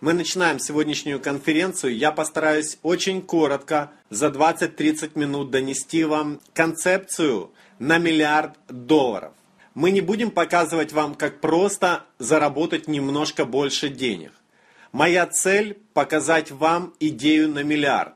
Мы начинаем сегодняшнюю конференцию. Я постараюсь очень коротко, за 20-30 минут донести вам концепцию на миллиард долларов. Мы не будем показывать вам, как просто заработать немножко больше денег. Моя цель – показать вам идею на миллиард.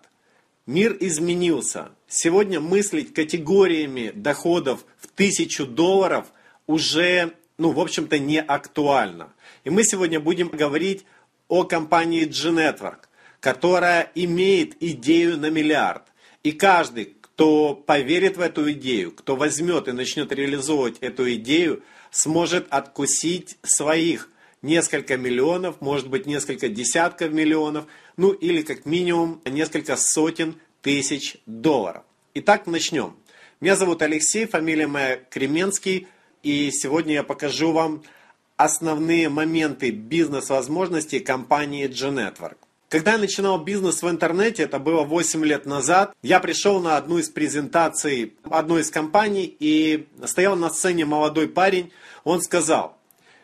Мир изменился. Сегодня мыслить категориями доходов в тысячу долларов уже, ну, в общем-то, не актуально. И мы сегодня будем говорить о компании G-Network, которая имеет идею на миллиард. И каждый, кто поверит в эту идею, кто возьмет и начнет реализовывать эту идею, сможет откусить своих несколько миллионов, может быть несколько десятков миллионов, ну или как минимум несколько сотен тысяч долларов. Итак, начнем. Меня зовут Алексей, фамилия моя Кременский, и сегодня я покажу вам основные моменты бизнес-возможностей компании G-Network. Когда я начинал бизнес в интернете, это было 8 лет назад, я пришел на одну из презентаций одной из компаний и стоял на сцене молодой парень. Он сказал,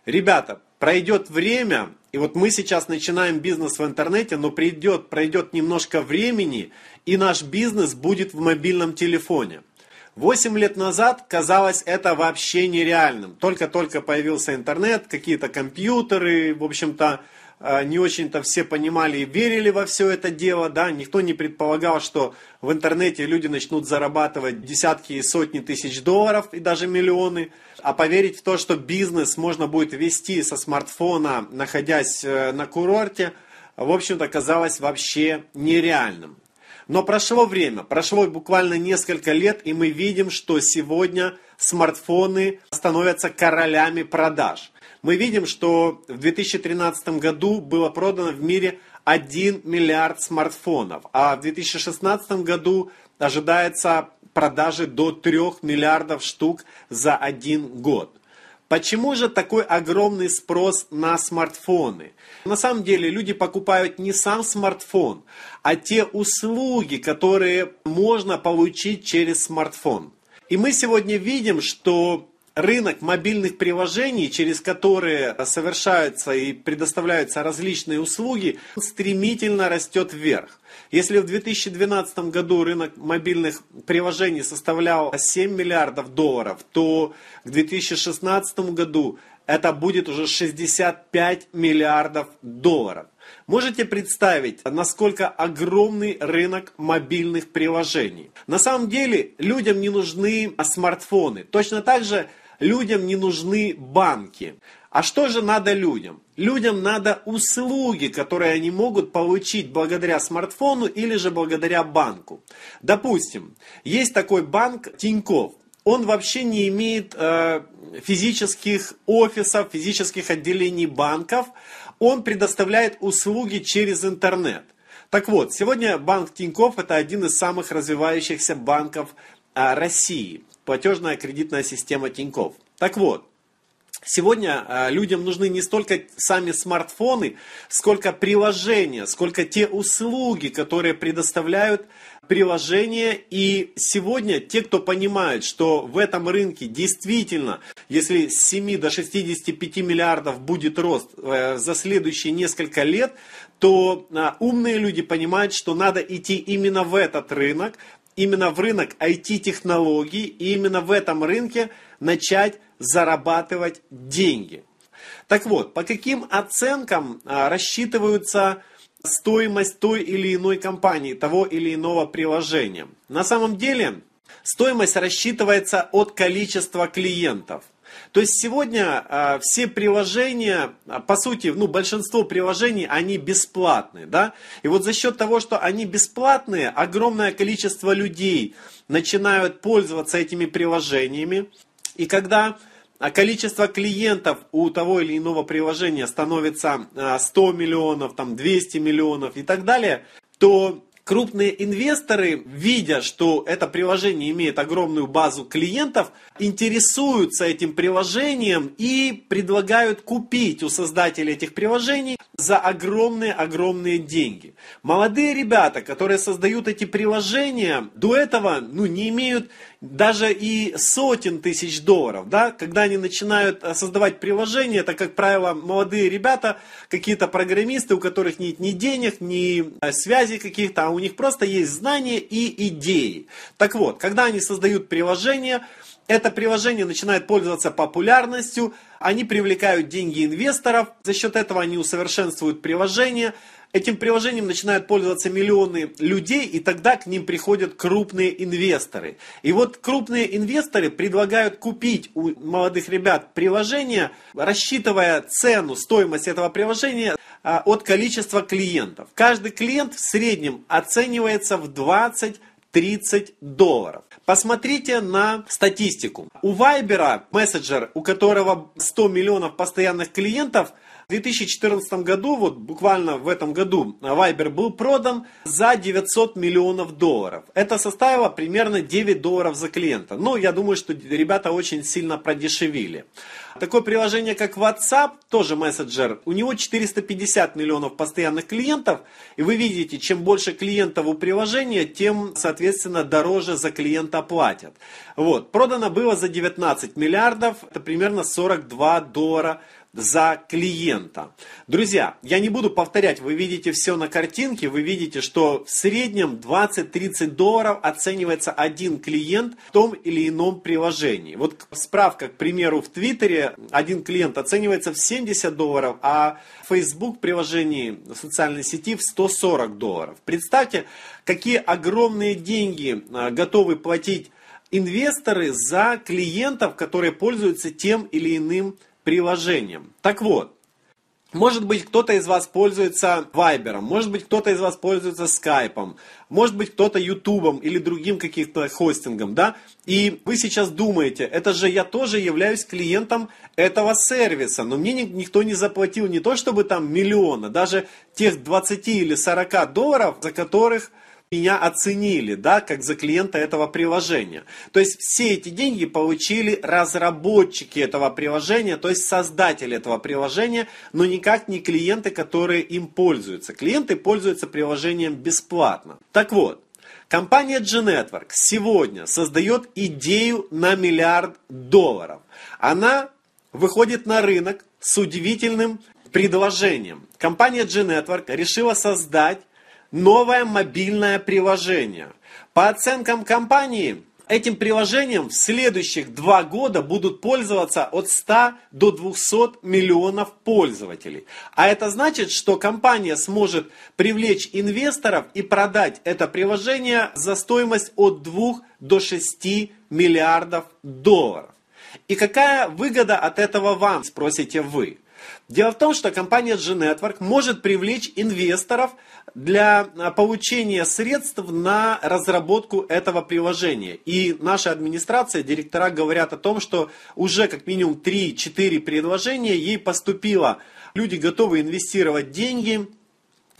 ребята, пройдет время, и вот мы сейчас начинаем бизнес в интернете, но придет, пройдет немножко времени, и наш бизнес будет в мобильном телефоне. Восемь лет назад казалось это вообще нереальным. Только-только появился интернет, какие-то компьютеры, в общем-то, э, не очень-то все понимали и верили во все это дело, да, никто не предполагал, что в интернете люди начнут зарабатывать десятки и сотни тысяч долларов и даже миллионы, а поверить в то, что бизнес можно будет вести со смартфона, находясь э, на курорте, в общем-то, казалось вообще нереальным. Но прошло время, прошло буквально несколько лет, и мы видим, что сегодня смартфоны становятся королями продаж. Мы видим, что в 2013 году было продано в мире 1 миллиард смартфонов, а в 2016 году ожидается продажи до 3 миллиардов штук за один год. Почему же такой огромный спрос на смартфоны? На самом деле люди покупают не сам смартфон, а те услуги, которые можно получить через смартфон. И мы сегодня видим, что рынок мобильных приложений, через которые совершаются и предоставляются различные услуги, стремительно растет вверх. Если в 2012 году рынок мобильных приложений составлял 7 миллиардов долларов, то к 2016 году это будет уже 65 миллиардов долларов. Можете представить, насколько огромный рынок мобильных приложений. На самом деле людям не нужны смартфоны. Точно так же людям не нужны банки. А что же надо людям? Людям надо услуги, которые они могут получить благодаря смартфону или же благодаря банку. Допустим, есть такой банк Тиньков. Он вообще не имеет э, физических офисов, физических отделений банков, он предоставляет услуги через интернет. Так вот, сегодня банк Тиньков это один из самых развивающихся банков а, России. Платежная кредитная система Тиньков. Так вот, Сегодня э, людям нужны не столько сами смартфоны, сколько приложения, сколько те услуги, которые предоставляют приложение. И сегодня те, кто понимает, что в этом рынке действительно, если с 7 до 65 миллиардов будет рост э, за следующие несколько лет, то э, умные люди понимают, что надо идти именно в этот рынок, именно в рынок IT-технологий и именно в этом рынке начать зарабатывать деньги. Так вот, по каким оценкам э, рассчитываются стоимость той или иной компании, того или иного приложения. На самом деле стоимость рассчитывается от количества клиентов. То есть сегодня э, все приложения, а, по сути, ну, большинство приложений, они бесплатные, да? И вот за счет того, что они бесплатные, огромное количество людей начинают пользоваться этими приложениями. И когда а количество клиентов у того или иного приложения становится 100 а, миллионов, там 200 миллионов и так далее, то крупные инвесторы, видя, что это приложение имеет огромную базу клиентов, интересуются этим приложением и предлагают купить у создателей этих приложений за огромные-огромные деньги. Молодые ребята, которые создают эти приложения, до этого ну, не имеют даже и сотен тысяч долларов, да, когда они начинают э, создавать приложения, это, как правило, молодые ребята, какие-то программисты, у которых нет ни денег, ни э, связей каких-то, а у них просто есть знания и идеи. Так вот, когда они создают приложение, это приложение начинает пользоваться популярностью, они привлекают деньги инвесторов, за счет этого они усовершенствуют приложение, Этим приложением начинают пользоваться миллионы людей, и тогда к ним приходят крупные инвесторы. И вот крупные инвесторы предлагают купить у молодых ребят приложение, рассчитывая цену, стоимость этого приложения а, от количества клиентов. Каждый клиент в среднем оценивается в 20 30 долларов. Посмотрите на статистику. У Вайбера, мессенджер, у которого 100 миллионов постоянных клиентов, 2014 году, вот буквально в этом году, Viber был продан за 900 миллионов долларов. Это составило примерно 9 долларов за клиента. Но ну, я думаю, что ребята очень сильно продешевили. Такое приложение, как WhatsApp, тоже мессенджер, у него 450 миллионов постоянных клиентов. И вы видите, чем больше клиентов у приложения, тем, соответственно, дороже за клиента платят. Вот. Продано было за 19 миллиардов, это примерно 42 доллара за клиента. Друзья, я не буду повторять, вы видите все на картинке, вы видите, что в среднем 20-30 долларов оценивается один клиент в том или ином приложении. Вот справка, к примеру, в Твиттере один клиент оценивается в 70 долларов, а в Facebook приложении социальной сети в 140 долларов. Представьте, какие огромные деньги а, готовы платить инвесторы за клиентов, которые пользуются тем или иным приложением. Так вот, может быть, кто-то из вас пользуется Viber, может быть, кто-то из вас пользуется Skype, может быть, кто-то YouTube или другим каким-то хостингом, да? И вы сейчас думаете, это же я тоже являюсь клиентом этого сервиса, но мне никто не заплатил не то чтобы там миллиона, даже тех 20 или 40 долларов, за которых меня оценили, да, как за клиента этого приложения. То есть все эти деньги получили разработчики этого приложения, то есть создатели этого приложения, но никак не клиенты, которые им пользуются. Клиенты пользуются приложением бесплатно. Так вот, Компания G-Network сегодня создает идею на миллиард долларов. Она выходит на рынок с удивительным предложением. Компания G-Network решила создать новое мобильное приложение. По оценкам компании, этим приложением в следующих два года будут пользоваться от 100 до 200 миллионов пользователей. А это значит, что компания сможет привлечь инвесторов и продать это приложение за стоимость от 2 до 6 миллиардов долларов. И какая выгода от этого вам, спросите вы? Дело в том, что компания G-Network может привлечь инвесторов для а, получения средств на разработку этого приложения. И наша администрация, директора говорят о том, что уже как минимум 3-4 предложения ей поступило. Люди готовы инвестировать деньги,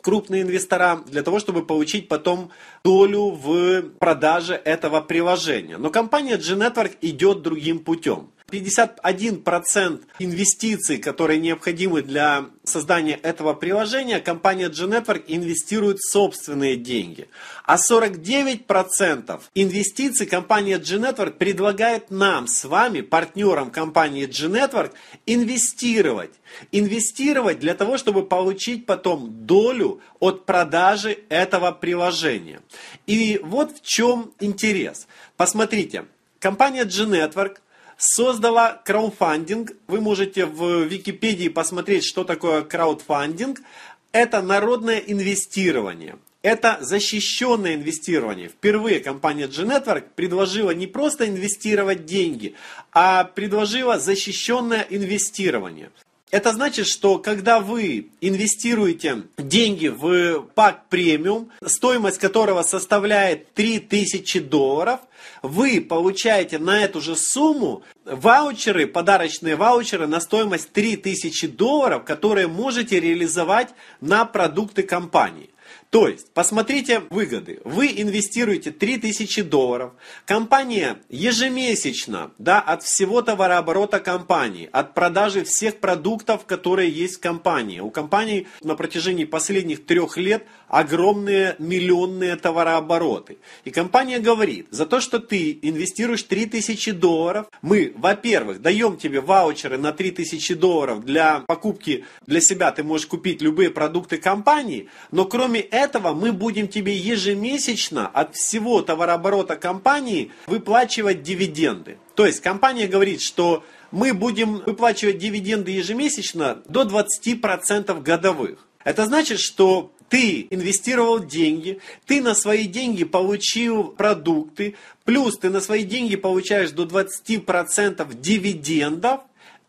крупные инвестора для того, чтобы получить потом долю в продаже этого приложения. Но компания G-Network идет другим путем. 51% инвестиций, которые необходимы для создания этого приложения, компания G-Network инвестирует собственные деньги. А 49% инвестиций компания G-Network предлагает нам с вами, партнерам компании G-Network, инвестировать. Инвестировать для того, чтобы получить потом долю от продажи этого приложения. И вот в чем интерес. Посмотрите, компания G-Network – создала краудфандинг. Вы можете в Википедии посмотреть, что такое краудфандинг. Это народное инвестирование. Это защищенное инвестирование. Впервые компания G-Network предложила не просто инвестировать деньги, а предложила защищенное инвестирование. Это значит, что когда вы инвестируете деньги в пак премиум, стоимость которого составляет 3000 долларов, вы получаете на эту же сумму ваучеры, подарочные ваучеры на стоимость 3000 долларов, которые можете реализовать на продукты компании. То есть, посмотрите выгоды. Вы инвестируете 3000 долларов. Компания ежемесячно да, от всего товарооборота компании, от продажи всех продуктов, которые есть в компании. У компании на протяжении последних трех лет огромные миллионные товарообороты. И компания говорит, за то, что ты инвестируешь 3000 долларов, мы, во-первых, даем тебе ваучеры на 3000 долларов для покупки для себя, ты можешь купить любые продукты компании, но кроме этого мы будем тебе ежемесячно от всего товарооборота компании выплачивать дивиденды. То есть компания говорит, что мы будем выплачивать дивиденды ежемесячно до 20% годовых. Это значит, что ты инвестировал деньги, ты на свои деньги получил продукты, плюс ты на свои деньги получаешь до 20% дивидендов,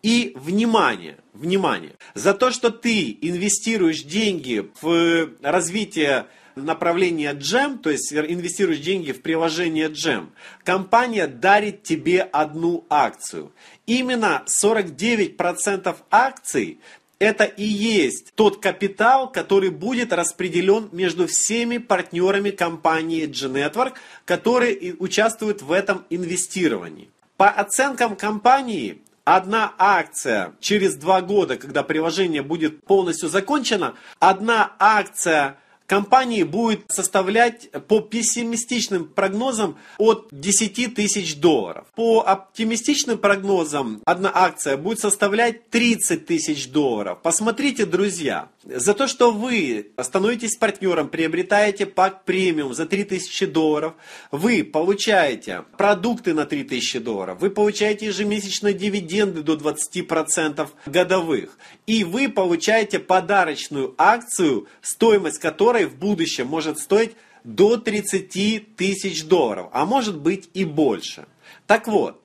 и внимание, внимание, за то, что ты инвестируешь деньги в развитие направления Джем, то есть инвестируешь деньги в приложение Джем, компания дарит тебе одну акцию. Именно 49% акций это и есть тот капитал, который будет распределен между всеми партнерами компании G-Network, которые участвуют в этом инвестировании. По оценкам компании, одна акция через два года, когда приложение будет полностью закончено, одна акция – компании будет составлять по пессимистичным прогнозам от 10 тысяч долларов. По оптимистичным прогнозам одна акция будет составлять 30 тысяч долларов. Посмотрите, друзья, за то, что вы становитесь партнером, приобретаете пак премиум за 3000 долларов, вы получаете продукты на 3000 долларов, вы получаете ежемесячно дивиденды до 20% годовых, и вы получаете подарочную акцию, стоимость которой который в будущем может стоить до 30 тысяч долларов, а может быть и больше. Так вот,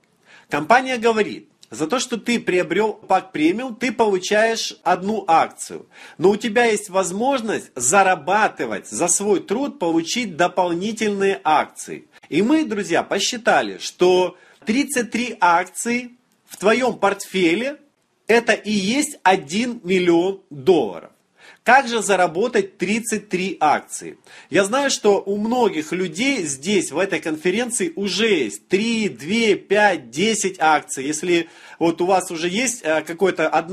компания говорит, за то, что ты приобрел пак премиум, ты получаешь одну акцию. Но у тебя есть возможность зарабатывать за свой труд, получить дополнительные акции. И мы, друзья, посчитали, что 33 акции в твоем портфеле это и есть 1 миллион долларов. Как же заработать 33 акции? Я знаю, что у многих людей здесь, в этой конференции, уже есть 3, 2, 5, 10 акций. Если вот у вас уже есть э, какое-то 1,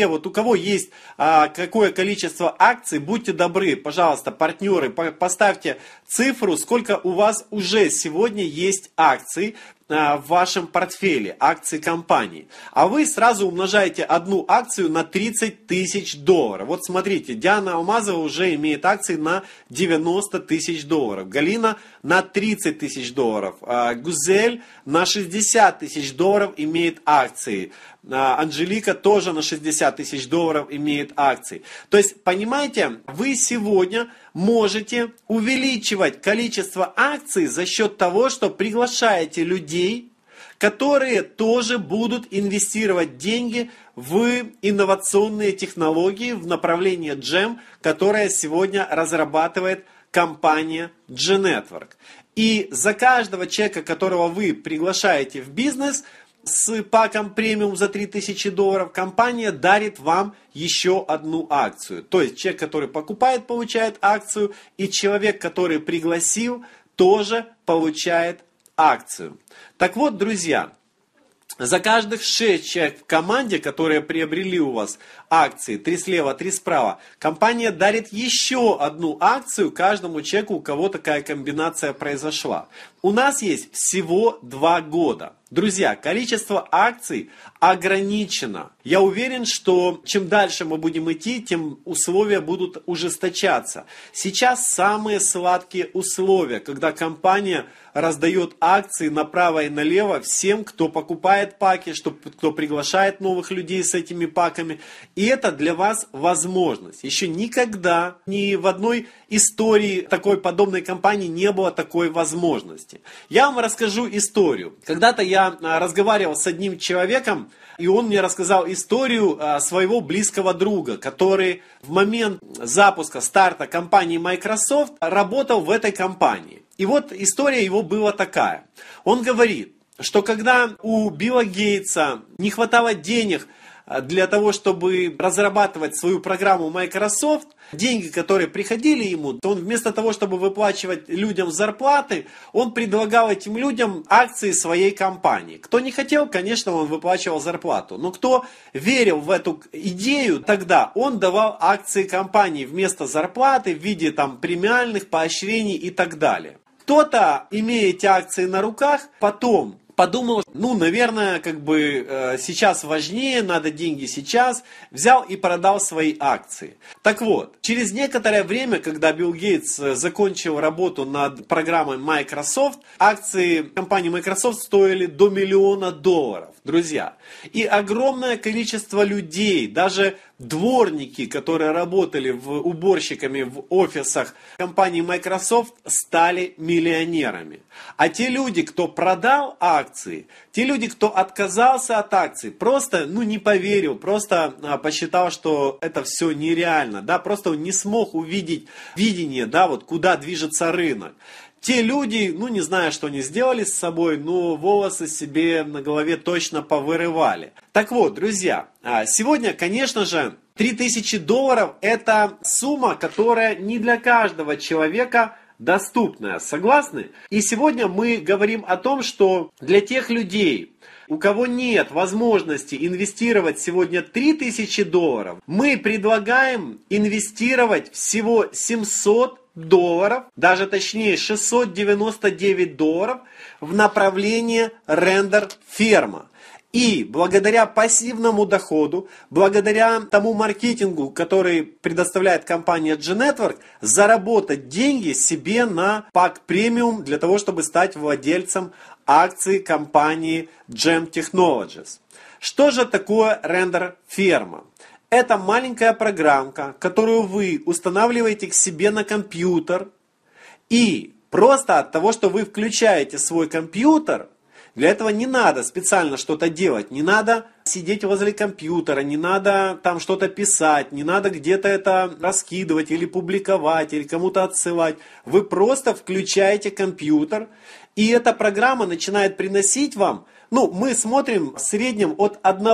2, вот у кого есть а, какое количество акций, будьте добры, пожалуйста, партнеры, поставьте цифру, сколько у вас уже сегодня есть акций а, в вашем портфеле, акции компании. А вы сразу умножаете одну акцию на 30 тысяч долларов. Вот смотрите, Диана Алмазова уже имеет акции на 90 тысяч долларов. Галина на 30 тысяч долларов. А, Гузель на 60 тысяч долларов имеет акции. А, Анжелика тоже на 60 тысяч долларов имеет акции. То есть, понимаете, вы сегодня можете увеличивать количество акций за счет того, что приглашаете людей, которые тоже будут инвестировать деньги в инновационные технологии в направлении GEM, которая сегодня разрабатывает компания G-Network. И за каждого человека, которого вы приглашаете в бизнес – с паком премиум за 3000 долларов компания дарит вам еще одну акцию. То есть человек, который покупает, получает акцию, и человек, который пригласил, тоже получает акцию. Так вот, друзья, за каждых 6 человек в команде, которые приобрели у вас акции 3 слева, 3 справа, компания дарит еще одну акцию каждому человеку, у кого такая комбинация произошла. У нас есть всего два года. Друзья, количество акций ограничено. Я уверен, что чем дальше мы будем идти, тем условия будут ужесточаться. Сейчас самые сладкие условия, когда компания раздает акции направо и налево всем, кто покупает паки, что кто приглашает новых людей с этими паками. И это для вас возможность. Еще никогда ни в одной истории такой подобной компании не было такой возможности власти. Я вам расскажу историю. Когда-то я а, разговаривал с одним человеком, и он мне рассказал историю а, своего близкого друга, который в момент запуска, старта компании Microsoft работал в этой компании. И вот история его была такая. Он говорит, что когда у Билла Гейтса не хватало денег а для того, чтобы разрабатывать свою программу Microsoft, деньги, которые приходили ему, то он вместо того, чтобы выплачивать людям зарплаты, он предлагал этим людям акции своей компании. Кто не хотел, конечно, он выплачивал зарплату. Но кто верил в эту идею, тогда он давал акции компании вместо зарплаты в виде там премиальных поощрений и так далее. Кто-то, имея эти акции на руках, потом подумал, ну, наверное, как бы э, сейчас важнее, надо деньги сейчас, взял и продал свои акции. Так вот, через некоторое время, когда Билл Гейтс э, закончил работу над программой Microsoft, акции компании Microsoft стоили до миллиона долларов, друзья. И огромное количество людей, даже дворники, которые работали в, уборщиками в офисах компании Microsoft, стали миллионерами. А те люди, кто продал акции, акции. Те люди, кто отказался от акций, просто ну, не поверил, просто а, посчитал, что это все нереально, да, просто он не смог увидеть видение, да, вот куда движется рынок. Те люди, ну не знаю, что они сделали с собой, но волосы себе на голове точно повырывали. Так вот, друзья, а, сегодня, конечно же, 3000 долларов это сумма, которая не для каждого человека доступная. Согласны? И сегодня мы говорим о том, что для тех людей, у кого нет возможности инвестировать сегодня 3000 долларов, мы предлагаем инвестировать всего 700 долларов, даже точнее 699 долларов в направлении рендер ферма. И благодаря пассивному доходу, благодаря тому маркетингу, который предоставляет компания G-Network, заработать деньги себе на пак премиум для того, чтобы стать владельцем акции компании Gem Technologies. Что же такое рендер ферма? Это маленькая программка, которую вы устанавливаете к себе на компьютер и Просто от того, что вы включаете свой компьютер, для этого не надо специально что-то делать, не надо сидеть возле компьютера, не надо там что-то писать, не надо где-то это раскидывать или публиковать, или кому-то отсылать. Вы просто включаете компьютер, и эта программа начинает приносить вам, ну, мы смотрим в среднем от 1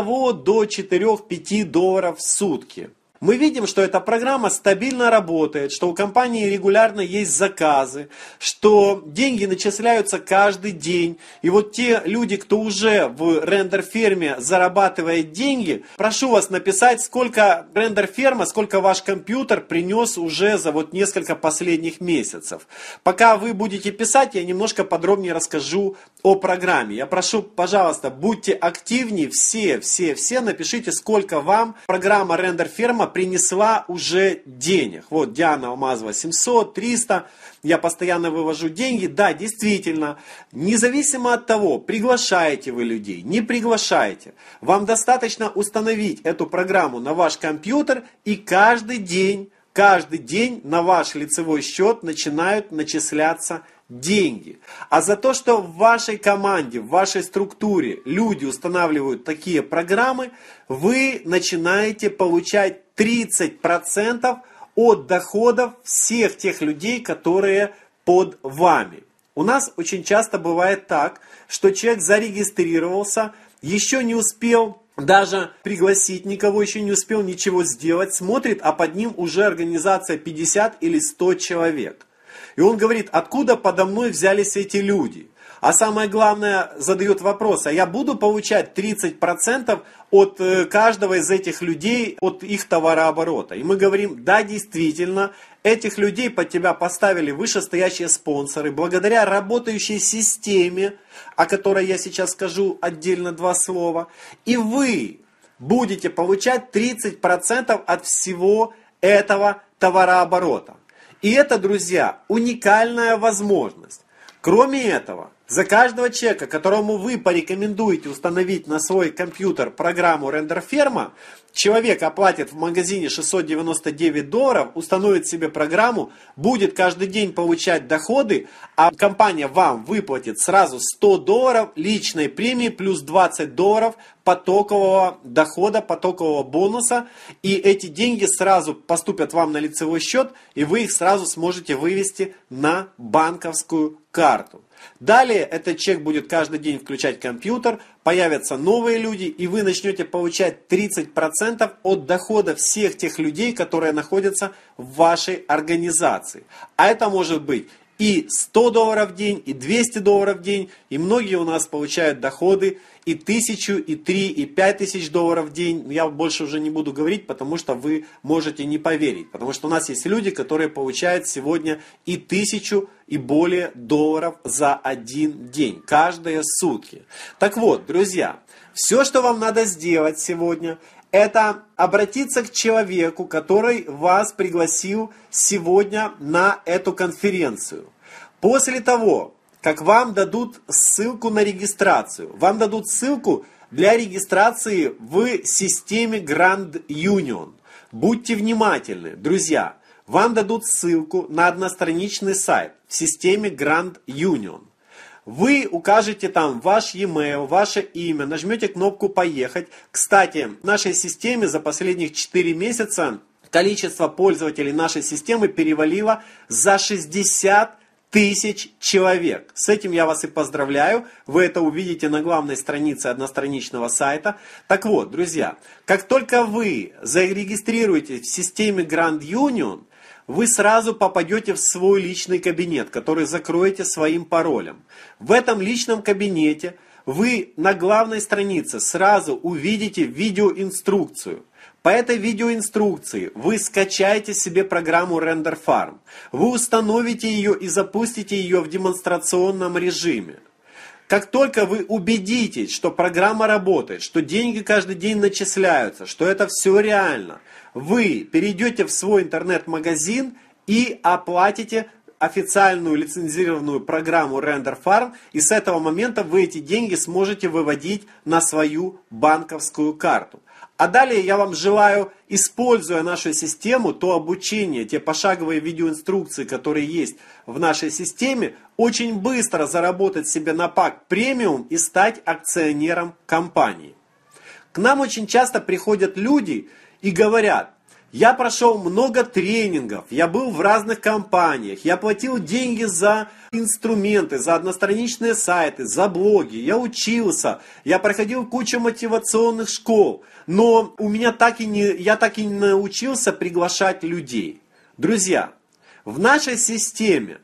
до 4-5 долларов в сутки мы видим, что эта программа стабильно работает, что у компании регулярно есть заказы, что деньги начисляются каждый день. И вот те люди, кто уже в рендер-ферме зарабатывает деньги, прошу вас написать, сколько рендер-ферма, сколько ваш компьютер принес уже за вот несколько последних месяцев. Пока вы будете писать, я немножко подробнее расскажу о программе. Я прошу, пожалуйста, будьте активнее, все, все, все, напишите, сколько вам программа рендер-ферма принесла уже денег. Вот Диана Алмазова 700, 300, я постоянно вывожу деньги. Да, действительно, независимо от того, приглашаете вы людей, не приглашаете, вам достаточно установить эту программу на ваш компьютер и каждый день, каждый день на ваш лицевой счет начинают начисляться деньги. А за то, что в вашей команде, в вашей структуре люди устанавливают такие программы, вы начинаете получать 30% от доходов всех тех людей, которые под вами. У нас очень часто бывает так, что человек зарегистрировался, еще не успел даже пригласить никого, еще не успел ничего сделать, смотрит, а под ним уже организация 50 или 100 человек. И он говорит, откуда подо мной взялись эти люди? А самое главное, задают вопрос, а я буду получать 30% от э, каждого из этих людей, от их товарооборота? И мы говорим, да, действительно, этих людей под тебя поставили вышестоящие спонсоры, благодаря работающей системе, о которой я сейчас скажу отдельно два слова, и вы будете получать 30% от всего этого товарооборота. И это, друзья, уникальная возможность. Кроме этого, за каждого человека, которому вы порекомендуете установить на свой компьютер программу RenderFerma, человек оплатит в магазине 699 долларов, установит себе программу, будет каждый день получать доходы, а компания вам выплатит сразу 100 долларов личной премии плюс 20 долларов потокового дохода, потокового бонуса. И эти деньги сразу поступят вам на лицевой счет, и вы их сразу сможете вывести на банковскую карту. Далее этот человек будет каждый день включать компьютер, появятся новые люди, и вы начнете получать 30% от дохода всех тех людей, которые находятся в вашей организации. А это может быть и 100 долларов в день, и 200 долларов в день, и многие у нас получают доходы и 1000, и 3, и 5000 долларов в день. Я больше уже не буду говорить, потому что вы можете не поверить, потому что у нас есть люди, которые получают сегодня и 1000, и более долларов за один день, каждые сутки. Так вот, друзья, все, что вам надо сделать сегодня, это обратиться к человеку, который вас пригласил сегодня на эту конференцию. После того, как вам дадут ссылку на регистрацию, вам дадут ссылку для регистрации в системе Grand Union. Будьте внимательны, друзья. Вам дадут ссылку на одностраничный сайт в системе Grand Union. Вы укажете там ваш e-mail, ваше имя, нажмете кнопку «Поехать». Кстати, в нашей системе за последних 4 месяца количество пользователей нашей системы перевалило за 60 тысяч человек. С этим я вас и поздравляю. Вы это увидите на главной странице одностраничного сайта. Так вот, друзья, как только вы зарегистрируетесь в системе Grand Union, вы сразу попадете в свой личный кабинет, который закроете своим паролем. В этом личном кабинете вы на главной странице сразу увидите видеоинструкцию. По этой видеоинструкции вы скачаете себе программу Render Farm. Вы установите ее и запустите ее в демонстрационном режиме. Как только вы убедитесь, что программа работает, что деньги каждый день начисляются, что это все реально, вы перейдете в свой интернет-магазин и оплатите официальную лицензированную программу Render Farm, и с этого момента вы эти деньги сможете выводить на свою банковскую карту. А далее я вам желаю, используя нашу систему, то обучение, те пошаговые видеоинструкции, которые есть в нашей системе, очень быстро заработать себе на пак премиум и стать акционером компании. К нам очень часто приходят люди, и говорят, я прошел много тренингов, я был в разных компаниях, я платил деньги за инструменты, за одностраничные сайты, за блоги, я учился, я проходил кучу мотивационных школ, но у меня так и не, я так и не научился приглашать людей. Друзья, в нашей системе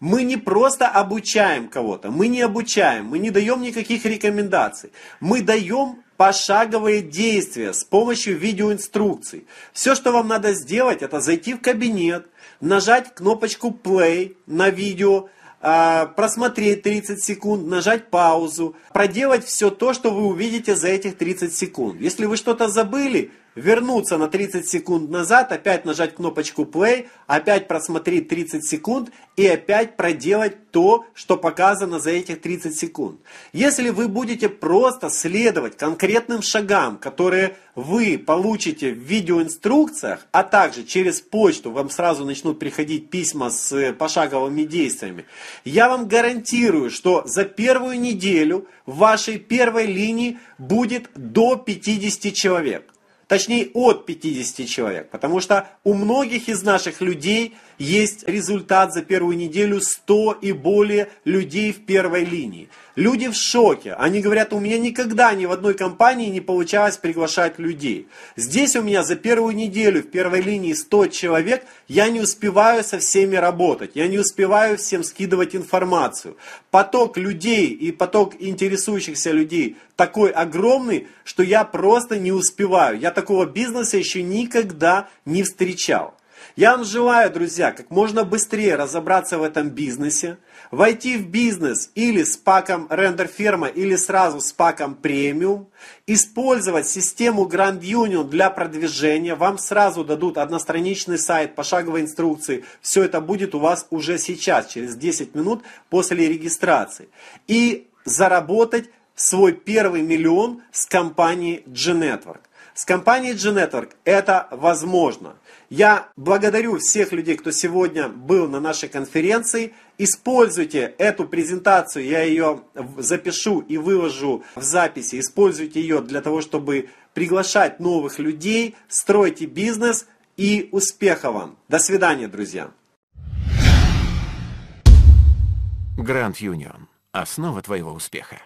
мы не просто обучаем кого-то, мы не обучаем, мы не даем никаких рекомендаций, мы даем пошаговые действия с помощью видеоинструкций. Все, что вам надо сделать, это зайти в кабинет, нажать кнопочку play на видео, а, просмотреть 30 секунд, нажать паузу, проделать все то, что вы увидите за этих 30 секунд. Если вы что-то забыли, вернуться на 30 секунд назад, опять нажать кнопочку play, опять просмотреть 30 секунд и опять проделать то, что показано за этих 30 секунд. Если вы будете просто следовать конкретным шагам, которые вы получите в видеоинструкциях, а также через почту вам сразу начнут приходить письма с пошаговыми действиями, я вам гарантирую, что за первую неделю в вашей первой линии будет до 50 человек точнее от 50 человек, потому что у многих из наших людей есть результат за первую неделю 100 и более людей в первой линии. Люди в шоке. Они говорят, у меня никогда ни в одной компании не получалось приглашать людей. Здесь у меня за первую неделю в первой линии 100 человек, я не успеваю со всеми работать, я не успеваю всем скидывать информацию. Поток людей и поток интересующихся людей такой огромный, что я просто не успеваю. Я такого бизнеса еще никогда не встречал. Я вам желаю, друзья, как можно быстрее разобраться в этом бизнесе, войти в бизнес или с паком Render Ферма, или сразу с паком Premium, использовать систему Grand Union для продвижения, вам сразу дадут одностраничный сайт, пошаговые инструкции, все это будет у вас уже сейчас, через 10 минут после регистрации. И заработать свой первый миллион с компанией G-Network. С компанией G-Network это возможно. Я благодарю всех людей, кто сегодня был на нашей конференции. Используйте эту презентацию, я ее запишу и выложу в записи. Используйте ее для того, чтобы приглашать новых людей, стройте бизнес и успеха вам. До свидания, друзья. Гранд Юнион. Основа твоего успеха.